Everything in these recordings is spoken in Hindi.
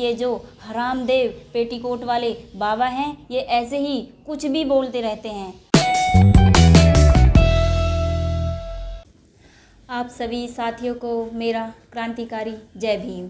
ये जो हरामदेव पेटीकोट वाले बाबा हैं ये ऐसे ही कुछ भी बोलते रहते हैं आप सभी साथियों को मेरा क्रांतिकारी जय भीम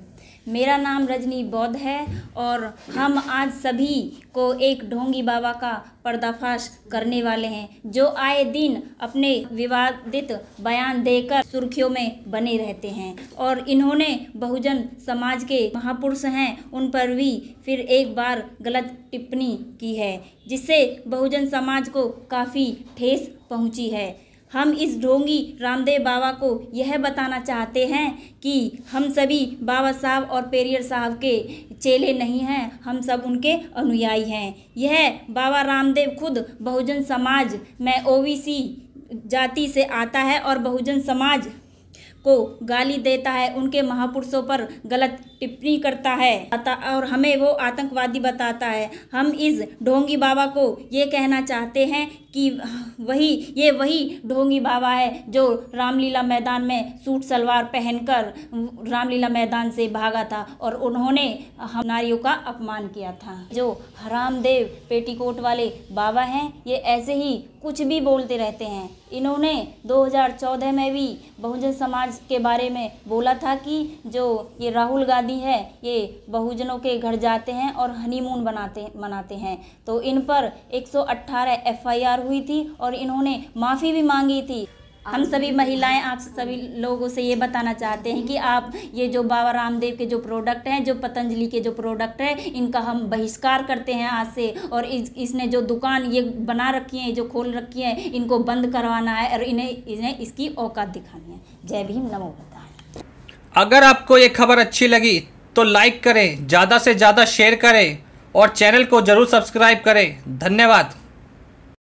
मेरा नाम रजनी बौद्ध है और हम आज सभी को एक ढोंगी बाबा का पर्दाफाश करने वाले हैं जो आए दिन अपने विवादित बयान देकर सुर्खियों में बने रहते हैं और इन्होंने बहुजन समाज के महापुरुष हैं उन पर भी फिर एक बार गलत टिप्पणी की है जिससे बहुजन समाज को काफ़ी ठेस पहुंची है हम इस ढोंगी रामदेव बाबा को यह बताना चाहते हैं कि हम सभी बाबा साहब और पेरियर साहब के चेले नहीं हैं हम सब उनके अनुयायी हैं यह बाबा रामदेव खुद बहुजन समाज में ओबीसी जाति से आता है और बहुजन समाज को गाली देता है उनके महापुरुषों पर गलत टिप्पणी करता है और हमें वो आतंकवादी बताता है हम इस ढोंगी बाबा को ये कहना चाहते हैं कि वही ये वही ढोंगी बाबा है जो रामलीला मैदान में सूट सलवार पहनकर रामलीला मैदान से भागा था और उन्होंने हम नारियों का अपमान किया था जो रामदेव पेटीकोट वाले बाबा हैं ये ऐसे ही कुछ भी बोलते रहते हैं इन्होंने 2014 में भी बहुजन समाज के बारे में बोला था कि जो ये राहुल गांधी है ये बहुजनों के घर जाते हैं और हनीमून बनाते मनाते हैं तो इन पर 118 एफआईआर तैयार हुई थी और इन्होंने माफ़ी भी मांगी थी हम सभी महिलाएं आप सभी लोगों से ये बताना चाहते हैं कि हम्म। आप ये जो बाबा रामदेव के जो प्रोडक्ट हैं जो पतंजलि के जो प्रोडक्ट हैं इनका हम बहिष्कार करते हैं आज से और इस इसने जो दुकान ये बना रखी है जो खोल रखी है इनको बंद करवाना है और इन्हें इन्हें इसकी औकात दिखानी है जय भीम नमो बताएं अगर आपको ये खबर अच्छी लगी तो लाइक करें ज़्यादा से ज़्यादा शेयर करें और चैनल को ज़रूर सब्सक्राइब करें धन्यवाद